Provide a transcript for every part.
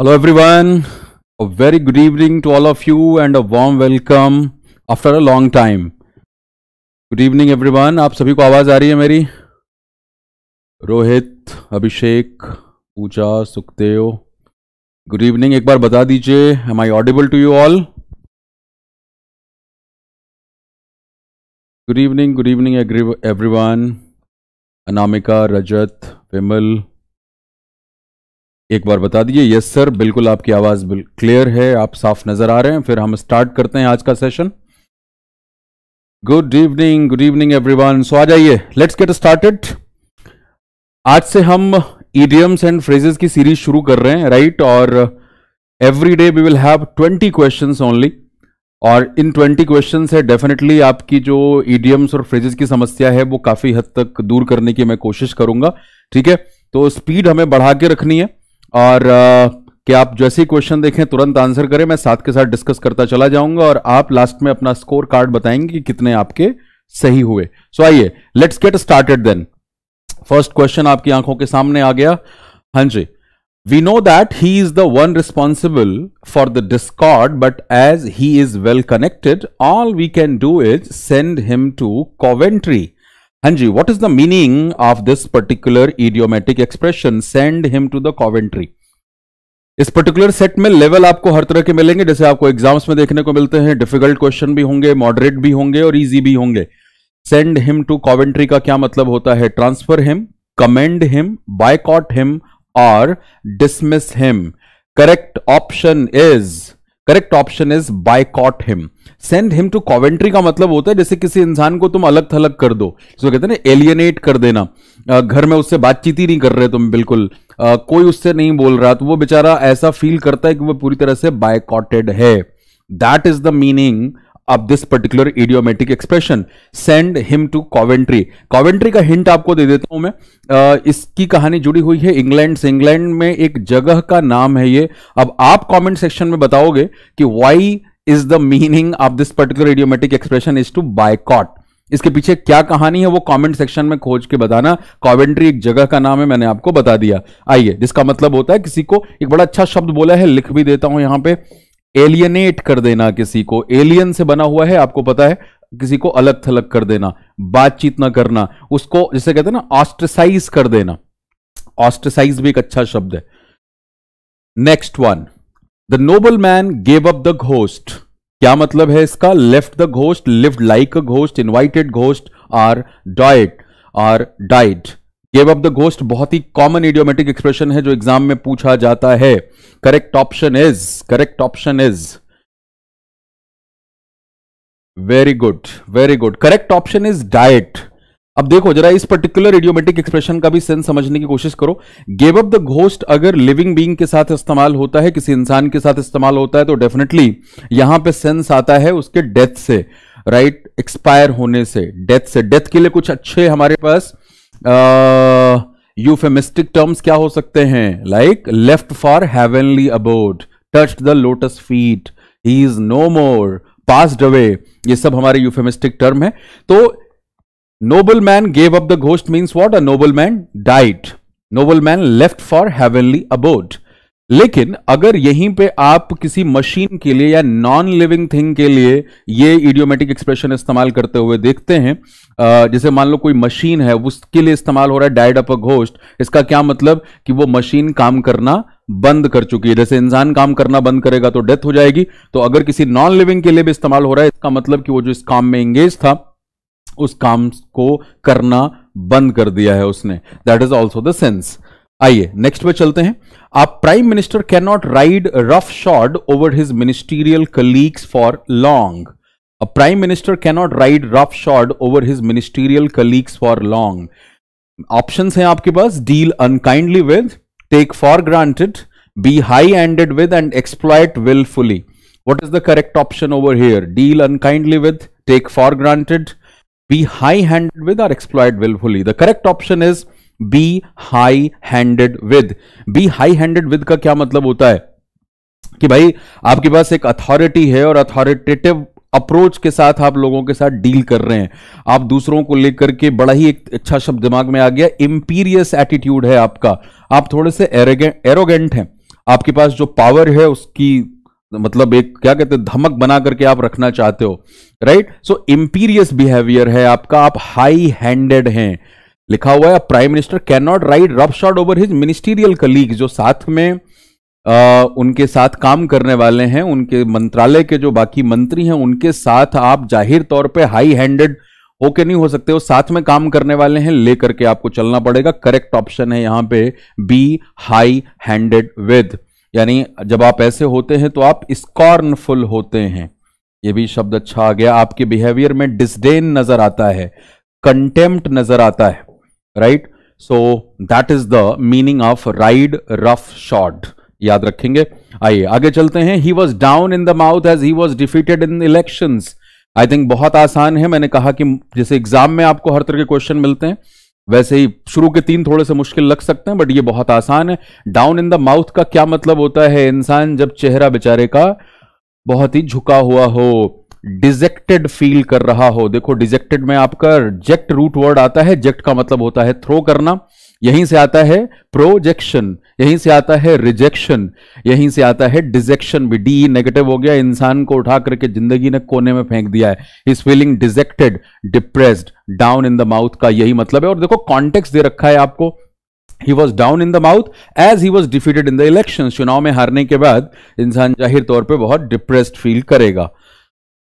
Hello everyone, a very good evening to all of you and a warm welcome after a long time. Good evening everyone, आप सभी को आवाज़ आ रही है मेरी रोहित अभिषेक पूजा सुखदेव गुड इवनिंग एक बार बता दीजिए am I audible to you all good evening good evening everyone Anamika Rajat Vimal एक बार बता दीजिए यस सर बिल्कुल आपकी आवाज़ क्लियर है आप साफ नज़र आ रहे हैं फिर हम स्टार्ट करते हैं आज का session good evening good evening everyone so आ जाइए लेट्स गेट स्टार्टेड आज से हम ईडियम्स एंड फ्रेजेस की सीरीज शुरू कर रहे हैं राइट और every day we will have twenty question only और इन ट्वेंटी क्वेश्चन है डेफिनेटली आपकी जो ईडियम्स और फ्रेजेस की समस्या है वो काफ़ी हद तक दूर करने की मैं कोशिश करूंगा ठीक है तो स्पीड हमें बढ़ा के रखनी है और कि आप जैसे ही क्वेश्चन देखें तुरंत आंसर करें मैं साथ के साथ डिस्कस करता चला जाऊंगा और आप लास्ट में अपना स्कोर कार्ड बताएंगे कि कितने आपके सही हुए सो आइए let's get started then first question आपकी आंखों के सामने आ गया हां जी we know that he is the one responsible for the discord but as he is well connected all we can do is send him to coventry हाँ जी what is the meaning of this particular idiomatic expression send him to the Coventry इस particular set में level आपको हर तरह के मिलेंगे जैसे आपको एग्जाम्स में देखने को मिलते हैं डिफिकल्ट क्वेश्चन भी होंगे मॉडरेट भी होंगे और इजी भी होंगे सेंड हिम टू कॉवेंट्री का क्या मतलब होता है transfer him commend him boycott him और dismiss him correct option is correct option is boycott him send him to Coventry का मतलब होता है जैसे किसी इंसान को तुम अलग थलग कर दो कहते हैं ना एलियनेट कर देना घर में उससे बातचीत ही नहीं कर रहे तुम बिल्कुल कोई उससे नहीं बोल रहा तो वो बेचारा ऐसा फील करता है कि वो पूरी तरह से बायकॉटेड है that is the meaning of this particular idiomatic expression send him to Coventry Coventry का हिंट आपको दे देता हूं मैं आ, इसकी कहानी जुड़ी हुई है इंग्लैंड से इंग्लैंड में एक जगह का नाम है ये अब आप कमेंट सेक्शन में बताओगे कि why is the meaning of this particular idiomatic expression is to boycott इसके पीछे क्या कहानी है वो कमेंट सेक्शन में खोज के बताना कॉवेंट्री एक जगह का नाम है मैंने आपको बता दिया आइए जिसका मतलब होता है किसी को एक बड़ा अच्छा शब्द बोला है लिख भी देता हूं यहां पे एलियनेट कर देना किसी को एलियन से बना हुआ है आपको पता है किसी को अलग थलग कर देना बातचीत ना करना उसको जिसे कहते हैं ना ऑस्ट्रसाइज कर देना ऑस्ट्रसाइज भी एक अच्छा शब्द है next one the noble man gave up the ghost क्या मतलब है इसका left the ghost live like a ghost invited ghost or died or died give up the ghost बहुत ही कॉमन इडियोमेटिक एक्सप्रेशन है जो एग्जाम में पूछा जाता है correct option is correct option is very good very good correct option is died अब देखो जरा इस पर्टिकुलर इडियोमेटिक एक्सप्रेशन का भी सेंस समझने की कोशिश करो गेव अप द घोस्ट अगर लिविंग बींग के साथ इस्तेमाल होता है किसी इंसान के साथ इस्तेमाल होता है तो डेफिनेटली यहां पे सेंस आता है उसके डेथ से राइट right? एक्सपायर होने से डेथ से डेथ के लिए कुछ अच्छे हमारे पास यूफेमिस्टिक टर्म्स क्या हो सकते हैं like left for heavenly abode touch the lotus feet he is no more passed away ये सब हमारे यूफेमिस्टिक टर्म है तो noble man gave up the ghost means what a noble man died noble man left for heavenly abode लेकिन अगर यहीं पे आप किसी मशीन के लिए या नॉन लिविंग थिंग के लिए ये इडियोमेटिक एक्सप्रेशन इस्तेमाल करते हुए देखते हैं जैसे मान लो कोई मशीन है उसके लिए इस्तेमाल हो रहा है डाइड अप अ घोस्ट इसका क्या मतलब कि वो मशीन काम करना बंद कर चुकी है जैसे इंसान काम करना बंद करेगा तो डेथ हो जाएगी तो अगर किसी नॉन लिविंग के लिए भी इस्तेमाल हो रहा है इसका मतलब कि वो जो इस काम में एंगेज था उस काम को करना बंद कर दिया है उसने that is also the sense आइए नेक्स्ट पे चलते हैं आप prime minister can not ride roughshod over his ministerial colleagues for long prime minister can not ride roughshod over his ministerial colleagues for long option है आपके पास deal unkindly with take for granted be high handed with and exploit wilfully what is the correct option over here deal unkindly with take for granted be high handed with or exploit wilfully the correct option is be high handed with be high handed with का क्या मतलब होता है कि भाई आपके पास एक authority है और अथॉरिटेटिव अप्रोच के साथ आप लोगों के साथ डील कर रहे हैं आप दूसरों को लेकर के बड़ा ही एक अच्छा शब्द दिमाग में आ गया इंपीरियस एटीट्यूड है आपका आप थोड़े से एरोगेंट हैं आपके पास जो पावर है उसकी मतलब एक क्या कहते हैं धमक बना करके आप रखना चाहते हो राइट सो इंपीरियस बिहेवियर है आपका आप हाई हैंडेड हैं लिखा हुआ है prime minister can not ride roughshod over his ministerial colleague जो साथ में आ, उनके साथ काम करने वाले हैं उनके मंत्रालय के जो बाकी मंत्री हैं उनके साथ आप जाहिर तौर पे हाई हैंडेड होके नहीं हो सकते वो साथ में काम करने वाले हैं लेकर के आपको चलना पड़ेगा करेक्ट ऑप्शन है यहां पे बी हाई हैंडेड विद यानी जब आप ऐसे होते हैं तो आप स्कॉर्नफुल होते हैं ये भी शब्द अच्छा आ गया आपके बिहेवियर में डिस्डेन नजर आता है कंटेम्प्ट नजर आता है right so that is the meaning of ride roughshod याद रखेंगे आइए आगे चलते हैं he was down in the mouth as he was defeated in election I think बहुत आसान है मैंने कहा कि जैसे एग्जाम में आपको हर तरह के क्वेश्चन मिलते हैं वैसे ही शुरू के तीन थोड़े से मुश्किल लग सकते हैं बट ये बहुत आसान है डाउन इन द माउथ का क्या मतलब होता है इंसान जब चेहरा बेचारे का बहुत ही झुका हुआ हो डिजेक्टेड फील कर रहा हो देखो डिजेक्टेड में आपका जेक्ट रूट वर्ड आता है जेक्ट का मतलब होता है थ्रो करना यहीं से आता है प्रोजेक्शन यहीं से आता है रिजेक्शन यहीं से आता है डिजेक्शन भी डी नेगेटिव e हो गया इंसान को उठा करके जिंदगी ने कोने में फेंक दिया है is feeling dejected depressed down in the mouth का यही मतलब है और देखो कॉन्टेक्स्ट दे रखा है आपको he was down in the mouth as he was defeated in the election चुनाव में हारने के बाद इंसान जाहिर तौर पर बहुत डिप्रेस्ड फील करेगा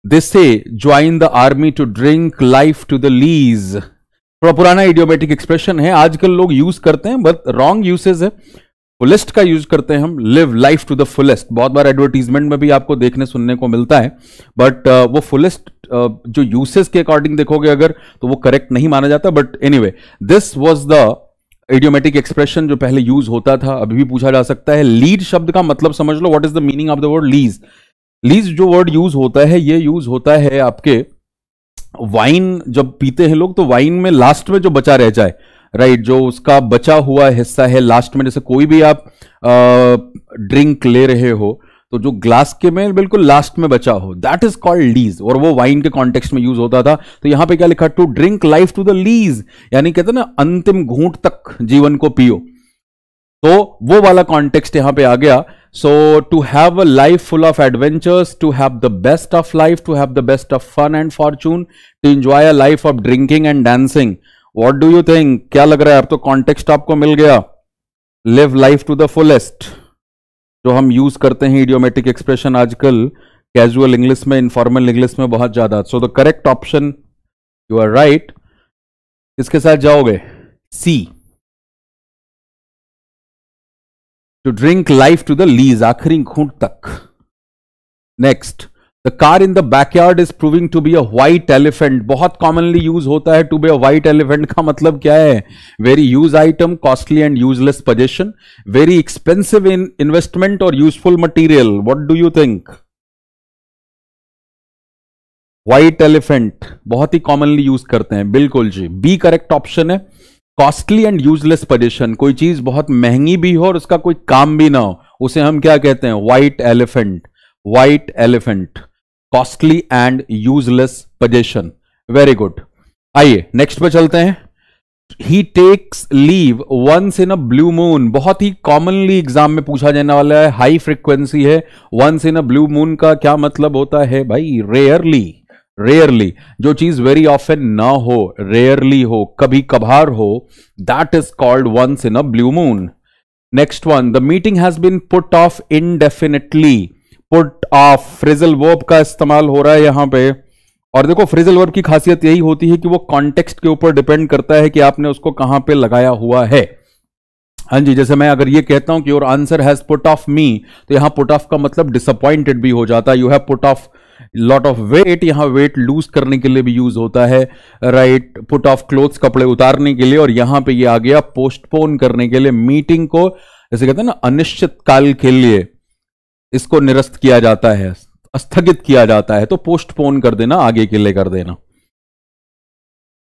दिस से join the army to drink life to the lees थोड़ा पुराना इडियोमेटिक एक्सप्रेशन है आजकल लोग यूज करते हैं बट रॉन्ग यूसेज है फुलेस्ट का यूज करते हैं हम live life to the fullest बहुत बार एडवर्टीजमेंट में भी आपको देखने सुनने को मिलता है बट uh, वो फुलेस्ट uh, जो यूसेज के अकॉर्डिंग देखोगे अगर तो वो करेक्ट नहीं माना जाता but anyway this was the idiomatic expression जो पहले यूज होता था अभी भी पूछा जा सकता है लीड शब्द का मतलब समझ लो what is the meaning of the word lees lees जो वर्ड यूज होता है ये यूज होता है आपके वाइन जब पीते हैं लोग तो वाइन में लास्ट में जो बचा रह जाए राइट जो उसका बचा हुआ हिस्सा है लास्ट में जैसे कोई भी आप ड्रिंक ले रहे हो तो जो ग्लास के में बिल्कुल लास्ट में बचा हो दैट इज कॉल्ड लीज और वो वाइन के कॉन्टेक्स्ट में यूज होता था तो यहां पे क्या लिखा to drink life to the lees यानी कहते ना अंतिम घूंट तक जीवन को पियो तो वो वाला कॉन्टेक्स्ट यहां पे आ गया So to have a life full of adventures, to have the best of life, to have the best of fun and fortune, to enjoy a life of drinking and dancing. What do you think? kya lag raha hai अब तो context आपको मिल गया live life to the fullest जो हम use करते हैं idiomatic expression आजकल कैजुअल इंग्लिश में इनफॉर्मल इंग्लिश में बहुत ज्यादा so the correct option you are right इसके साथ जाओगे C to drink life to the lees आखिरी घूंट तक next the car in the backyard is proving to be a white elephant बहुत कॉमनली यूज होता है to be a white elephant का मतलब क्या है very use item costly and useless possession very expensive in investment और useful material what do you think white elephant बहुत ही कॉमनली यूज करते हैं बिल्कुल जी बी करेक्ट ऑप्शन है कॉस्टली एंड यूजलेस पोजिशन कोई चीज बहुत महंगी भी हो और उसका कोई काम भी ना हो उसे हम क्या कहते हैं white elephant white elephant costly and useless position very good आइए नेक्स्ट पे चलते हैं he takes leave once in a blue moon बहुत ही कॉमनली एग्जाम में पूछा जाने वाला है हाई फ्रिक्वेंसी है once in a blue moon का क्या मतलब होता है भाई रेयरली रेयरली जो चीज वेरी ऑफन ना हो रेयरली हो कभी कभार हो that is called once in a blue moon next one the meeting has been put off indefinitely put off phrasal verb का इस्तेमाल हो रहा है यहां पे और देखो फ्रिजल वर्ब की खासियत यही होती है कि वो कॉन्टेक्स्ट के ऊपर डिपेंड करता है कि आपने उसको कहां पे लगाया हुआ है हाँ जी जैसे मैं अगर ये कहता हूं कि your answer has put off me तो यहां पुट ऑफ का मतलब डिसअपॉइंटेड भी हो जाता है you have put off lot of weight यहां वेट लूज करने के लिए भी यूज होता है राइट पुट ऑफ क्लोथ्स कपड़े उतारने के लिए और यहां पे ये आ गया पोस्टपोन करने के लिए मीटिंग को जैसे कहते हैं ना अनिश्चित काल के लिए इसको निरस्त किया जाता है स्थगित किया जाता है तो पोस्टपोन कर देना आगे के लिए कर देना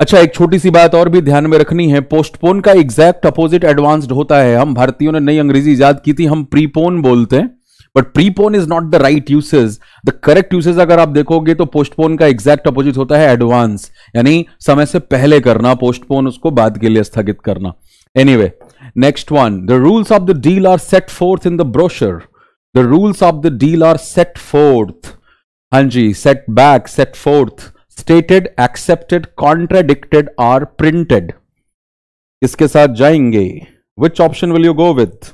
अच्छा एक छोटी सी बात और भी ध्यान में रखनी है पोस्टपोन का एग्जैक्ट अपोजिट एडवांस्ड होता है हम भारतीयों ने नई अंग्रेजी याद की थी हम प्रीपोन बोलते हैं but prepone is not the right usage the correct usage अगर आप देखोगे तो पोस्टपोन का एग्जैक्ट अपोजिट होता है एडवांस यानी समय से पहले करना पोस्टपोन उसको बाद के लिए स्थगित करना anyway next one the rules of the deal are set forth in the brochure the rules of the deal are set forth हां जी set back set forth stated accepted contradicted are printed इसके साथ जाएंगे which option will you go with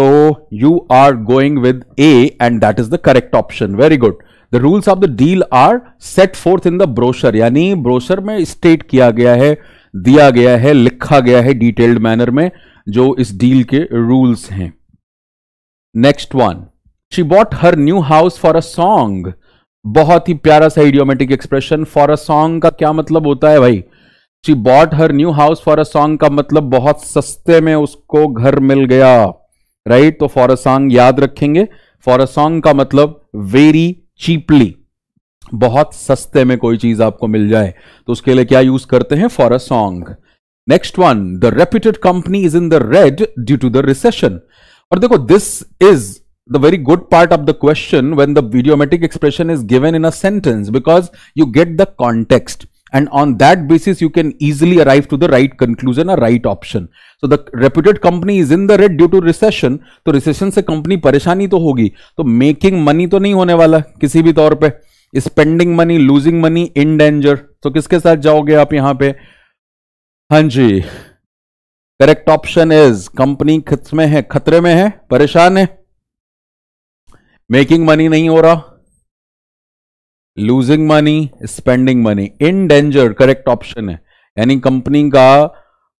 So you are going with A and that is the correct option. Very good. The rules of the deal are set forth in the brochure. यानी brochure में state किया गया है दिया गया है लिखा गया है डिटेल्ड मैनर में जो इस डील के रूल्स हैं next one she bought her new house for a song बहुत ही प्यारा सा idiomatic expression for a song का क्या मतलब होता है भाई she bought her new house for a song का मतलब बहुत सस्ते में उसको घर मिल गया राइट तो फॉर अ सॉन्ग याद रखेंगे फॉर अ सॉन्ग का मतलब वेरी चीपली बहुत सस्ते में कोई चीज आपको मिल जाए तो उसके लिए क्या यूज करते हैं for a song next one the reputed company is in the red due to the recession और देखो this is the very good part of the question when the idiomatic expression is given in a sentence because you get the context and on that basis you can easily arrive to the right conclusion or right option so the reputed company is in the red due to recession to recession se company pareshani to hogi to making money to nahi hone wala kisi bhi taur pe spending money losing money in danger तो kiske sath jaoge aap yahan pe हाँ ji correct option is company खत में है खतरे में है परेशान है मेकिंग मनी नहीं हो रहा losing money spending money in danger correct option है यानी कंपनी का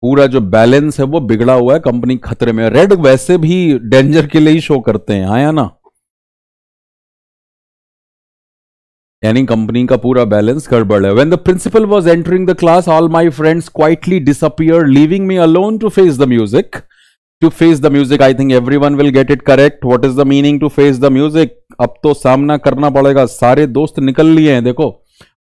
पूरा जो बैलेंस है वो बिगड़ा हुआ है कंपनी खतरे में रेड वैसे भी डेंजर के लिए ही शो करते हैं आया हाँ ना यानी कंपनी का पूरा बैलेंस गड़बड़ है when the principal was entering the class all my friends quietly disappear leaving me alone to face the music to face the music I think everyone will get it correct what is the meaning to face the music अब तो सामना करना पड़ेगा सारे दोस्त निकल लिए हैं देखो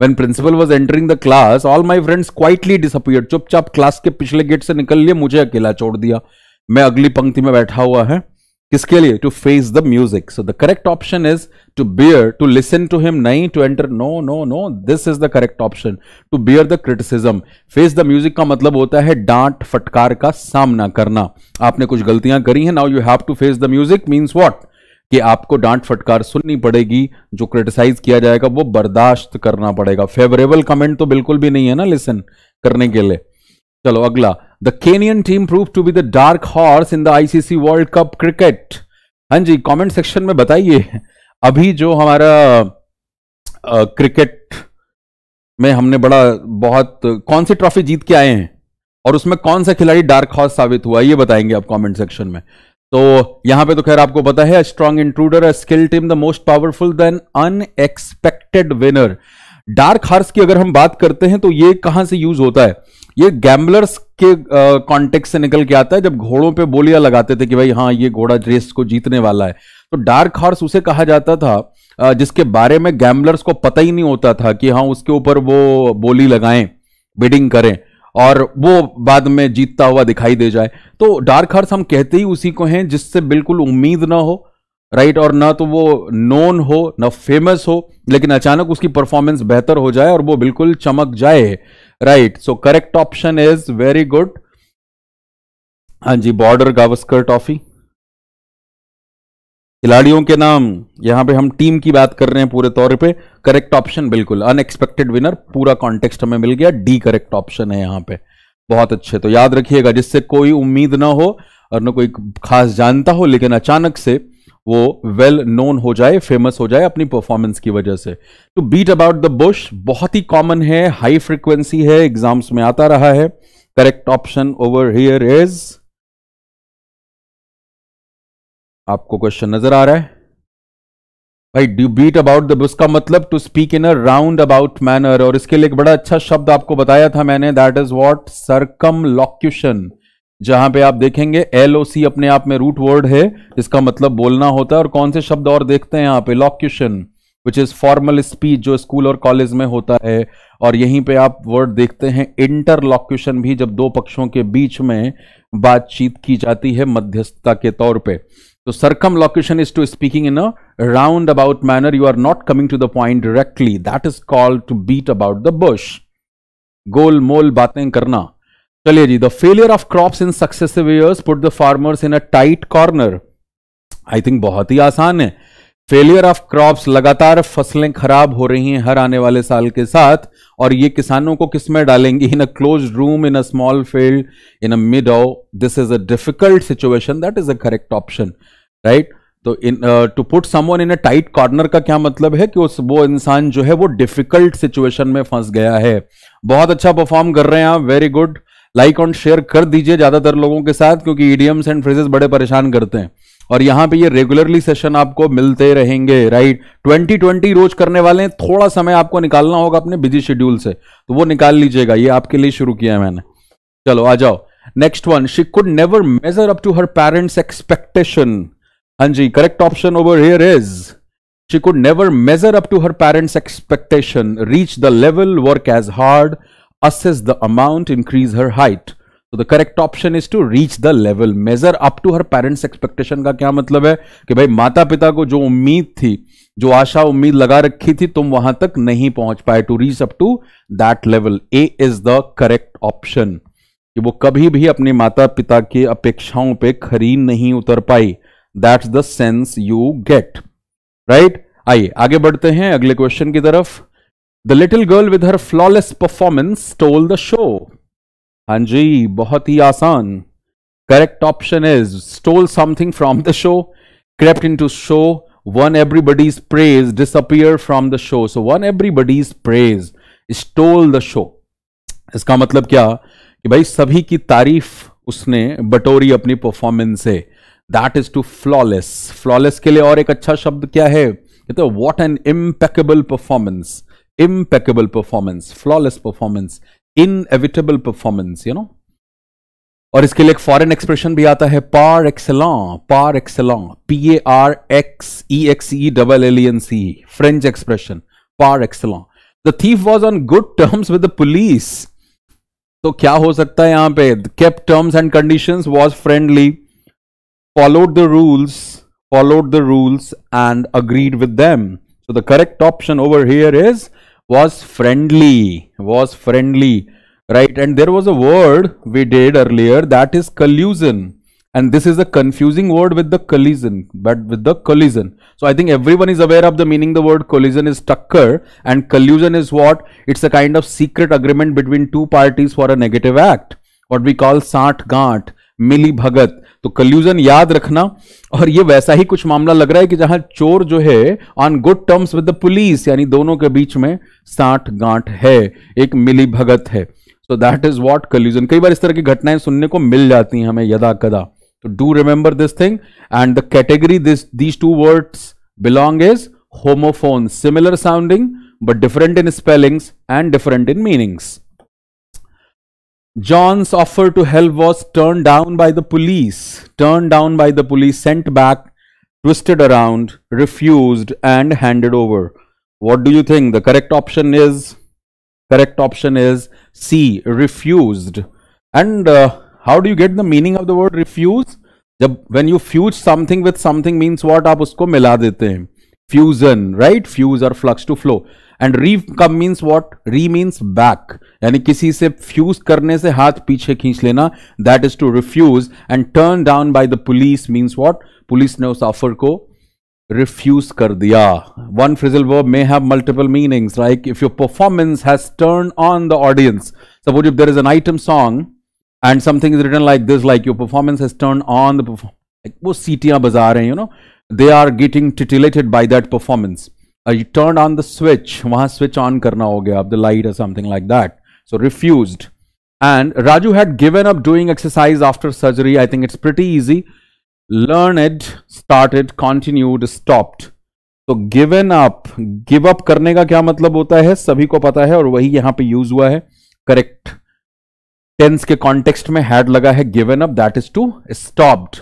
when principal was entering the class all my friends quietly disappear चुपचाप क्लास के पिछले गेट से निकल लिए मुझे अकेला छोड़ दिया मैं अगली पंक्ति में बैठा हुआ है किसके लिए to face the music so the correct option is to bear to listen to him नहीं to enter no no no this is the correct option to bear the criticism face the music का मतलब होता है डांट फटकार का सामना करना आपने कुछ गलतियां करी हैं now you have to face the music means what कि आपको डांट फटकार सुननी पड़ेगी जो क्रिटिसाइज किया जाएगा वो बर्दाश्त करना पड़ेगा फेवरेबल कमेंट तो बिल्कुल भी नहीं है ना लिसन करने के लिए चलो अगला the Kenyan team prove to be the dark horse in the ICC World Cup cricket हाँ जी कमेंट सेक्शन में बताइए अभी जो हमारा आ, क्रिकेट में हमने बड़ा बहुत कौन सी ट्रॉफी जीत के आए हैं और उसमें कौन सा खिलाड़ी डार्क हॉर्स साबित हुआ ये बताएंगे आप कमेंट सेक्शन में तो यहां पे तो खैर आपको पता है strong intruder skill team the most powerful then unexpected winner dark horse की अगर हम बात करते हैं तो ये कहां से यूज होता है ये गैम्बलर्स के कॉन्टेक्स्ट से निकल के आता है जब घोड़ों पे बोलियां लगाते थे कि भाई हाँ ये घोड़ा रेस को जीतने वाला है तो डार्क हार्स उसे कहा जाता था जिसके बारे में गैम्बलर्स को पता ही नहीं होता था कि हाँ उसके ऊपर वो बोली लगाएं बिडिंग करें और वो बाद में जीतता हुआ दिखाई दे जाए तो डार्क हार्स हम कहते ही उसी को हैं जिससे बिल्कुल उम्मीद ना हो राइट right? और ना तो वो नोन हो ना फेमस हो लेकिन अचानक उसकी परफॉर्मेंस बेहतर हो जाए और वो बिल्कुल चमक जाए right so correct option is very good हाँ जी बॉर्डर गावस्कर ट्रॉफी खिलाड़ियों के नाम यहां पे हम टीम की बात कर रहे हैं पूरे तौर पे करेक्ट ऑप्शन बिल्कुल अनएक्सपेक्टेड विनर पूरा कॉन्टेक्स्ट हमें मिल गया डी करेक्ट ऑप्शन है यहां पे बहुत अच्छे तो याद रखिएगा जिससे कोई उम्मीद ना हो और ना कोई खास जानता हो लेकिन अचानक से वो वेल well नोन हो जाए फेमस हो जाए अपनी परफॉर्मेंस की वजह से तो बीट अबाउट द बुश बहुत ही कॉमन है हाई फ्रीक्वेंसी है एग्जाम्स में आता रहा है correct option over here is आपको क्वेश्चन नजर आ रहा है भाई to beat about the bush का मतलब to speak in a round about manner और इसके लिए एक बड़ा अच्छा शब्द आपको बताया था मैंने that is what circumlocution जहां पे आप देखेंगे एल ओ सी अपने आप में रूट वर्ड है इसका मतलब बोलना होता है और कौन से शब्द और देखते हैं यहाँ पे locution which is formal speech जो स्कूल और कॉलेज में होता है और यहीं पे आप वर्ड देखते हैं इंटरलॉक्यूशन भी जब दो पक्षों के बीच में बातचीत की जाती है मध्यस्थता के तौर पे तो circumlocution is to speaking in a round about manner you are not coming to the point directly that is called to beat about the bush गोल मोल बातें करना चलिए जी the failure of crop in successive years put the farmers in a tight corner I think बहुत ही आसान है फेलियर ऑफ क्रॉप्स लगातार फसलें खराब हो रही हैं हर आने वाले साल के साथ और ये किसानों को किसमें डालेंगे डालेंगी in a close room in a small field in a mid oh this is a difficult situation that is a correct option right तो into put someone in a tight corner का क्या मतलब है कि उस वो इंसान जो है वो डिफिकल्ट सिचुएशन में फंस गया है बहुत अच्छा परफॉर्म कर रहे हैं आप वेरी गुड लाइक और शेयर कर दीजिए ज़्यादातर लोगों के साथ क्योंकि ईडीएम्स एंड फ्रेजेस बड़े परेशान करते हैं और यहां पे ये रेगुलरली सेशन आपको मिलते रहेंगे राइट ट्वेंटी ट्वेंटी रोज करने वाले हैं थोड़ा समय आपको निकालना होगा अपने बिजी शेड्यूल से तो वो निकाल लीजिएगा ये आपके लिए शुरू किया है मैंने चलो आ जाओ next one she could never measure up to her parents expectation हाँ जी correct option over here is she could never measure up to her parents expectation reach the level work as hard assess the amount, increase her height. तो the correct option is to reach the level measure up to her parents expectation का क्या मतलब है कि भाई माता पिता को जो उम्मीद थी जो आशा उम्मीद लगा रखी थी तुम वहां तक नहीं पहुंच पाए to reach up to that level A is the correct option कि वो कभी भी अपने माता पिता की अपेक्षाओं पे खरी नहीं उतर पाई that's the sense you get right आइए आगे बढ़ते हैं अगले क्वेश्चन की तरफ the little girl with her flawless performance stole the show हां जी बहुत ही आसान correct option is stole something from the show crept into show won everybody's praise disappear from the show so won everybody's praise stole the show इसका मतलब क्या कि भाई सभी की तारीफ उसने बटोरी अपनी परफॉर्मेंस से that is to flawless flawless के लिए और एक अच्छा शब्द क्या है कहते what an impeccable performance impeccable performance, flawless performance, inevitable performance, you know. और इसके लिए एक फॉरेन एक्सप्रेशन भी आता है par excellence par excellence P A R X E X E double L N C French expression par excellence the thief was on good terms with the police तो क्या हो सकता है यहां पे kept terms and conditions friendly followed the rules, followed the rules and agreed with them. So the correct option over here is was friendly, was friendly, right? And there was a word we did earlier that is collusion. And this is a confusing word with the collision, but with the collision. So I think everyone is aware of the meaning the word collision is tucker and collusion is what? It's a kind of secret agreement between two parties for a negative act. What we call saat gant, mili bhagat. तो कल्यूजन याद रखना और ये वैसा ही कुछ मामला लग रहा है कि जहां चोर जो है on good terms with the police यानी दोनों के बीच में साठ गांठ है एक मिली भगत है so that is what collusion कई बार इस तरह की घटनाएं सुनने को मिल जाती हैं हमें यदा कदा तो do remember this thing and the category this these two words belong is homophone similar sounding but different in spellings and different in meanings John's offer to help was turned down by the police, turned down by the police, sent back, twisted around, refused and handed over. What do you think? The correct option is, correct option is C, refused. And uh, how do you get the meaning of the word refuse? when you fuse something with something means what आप उसको mila dete fusion right fuse or flux to flow and re means what? What means back. Back यानी किसी से fuse करने से हाथ पीछे खींच लेना that is to refuse and turn down by the police means what police ने उस ऑफर को refuse kar diya. One phrasal verb may have multiple meanings, like if your performance has turned on the audience. Suppose if there is an item song and something is written like this, like your performance has turned on the performance. वो सीटियां बजा रहे हैं, you know, they are getting titillated by that performance. You turn on the switch वहां switch on करना हो गया off the light और something like that so refuse and Raju had given up doing exercise after surgery I think it's pretty easy learned started continued stopped तो given up give up करने का क्या मतलब होता है सभी को पता है और वही यहां पे यूज हुआ है करेक्ट टेंस के कॉन्टेक्स्ट में हैड लगा है given up that is to stopped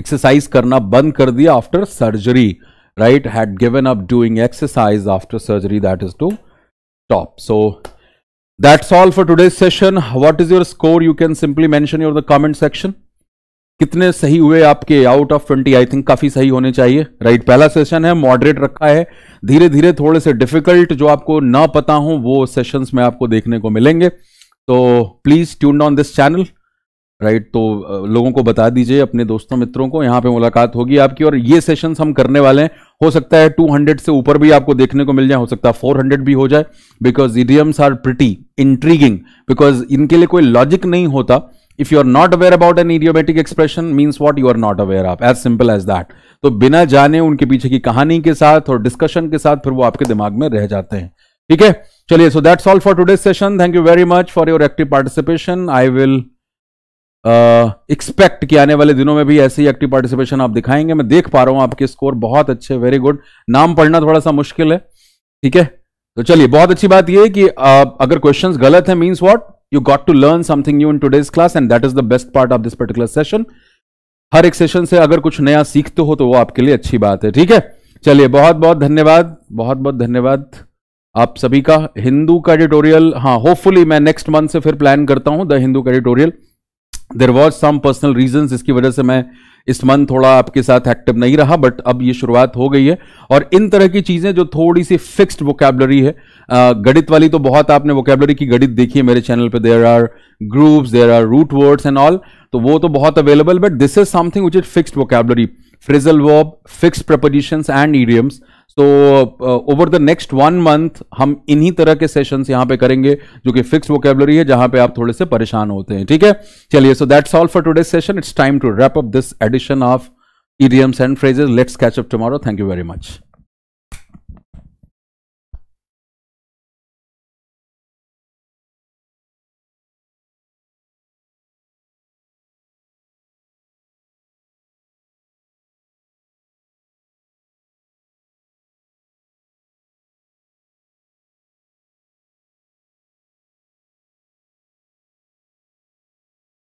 exercise करना बंद कर दिया after surgery right, had given up doing exercise after surgery that is to stop. So, that's all for today's session. What is your score? You can simply mention your the comment section. कितने सही हुए आपके out of twenty I think काफी सही होने चाहिए right right? पहला session है मॉडरेट रखा है धीरे धीरे थोड़े से डिफिकल्ट जो आपको ना पता हो वो सेशंस में आपको देखने को मिलेंगे तो please tune on this channel right तो लोगों को बता दीजिए अपने दोस्तों मित्रों को यहाँ पे मुलाकात होगी आपकी और ये सेशन हम करने वाले हैं हो सकता है 200 से ऊपर भी आपको देखने को मिल जाए हो सकता है 400 भी हो जाए because idioms are pretty intriguing because इनके लिए कोई लॉजिक नहीं होता if you are not aware about an idiomatic expression means what you are not aware of as simple as that तो बिना जाने उनके पीछे की कहानी के साथ और डिस्कशन के साथ फिर वो आपके दिमाग में रह जाते हैं ठीक है चलिए so that's all for today session thank you very much for your active participation I will expect कि आने वाले दिनों में भी ऐसे ही एक्टिव पार्टिसिपेशन आप दिखाएंगे मैं देख पा रहा हूं आपके स्कोर बहुत अच्छे वेरी गुड नाम पढ़ना थोड़ा सा मुश्किल है ठीक है तो चलिए बहुत अच्छी बात यह कि आ, अगर क्वेश्चंस गलत है means what you got to learn something new in today's class and that is the best part of this particular session हर एक सेशन से अगर कुछ नया सीखते हो तो वो आपके लिए अच्छी बात है ठीक है चलिए बहुत बहुत धन्यवाद बहुत बहुत धन्यवाद आप सभी का हिंदू का एडिटोरियल हाँ होपफुली मैं नेक्स्ट मंथ से फिर प्लान करता हूं द हिंदू का editorial there was some personal reason इसकी वजह से मैं इस मंथ थोड़ा आपके साथ एक्टिव नहीं रहा बट अब ये शुरुआत हो गई है और इन तरह की चीज़ें जो थोड़ी सी फिक्स्ड वोकेबलरी है गणित वाली तो बहुत आपने वोकेबलरी की गणित देखी है मेरे चैनल पे there are groups there are root words and all तो वो तो बहुत available but this is something which is fixed vocabulary phrasal verb fix preposition and idioms so over the next one month हम इन्हीं तरह के sessions यहां पे करेंगे जो कि फिक्स वोकेबलरी है जहां पे आप थोड़े से परेशान होते हैं ठीक है चलिए so that's all for today session it's time to wrap up this edition of idioms and phrases. Let's catch up tomorrow. Thank you very much.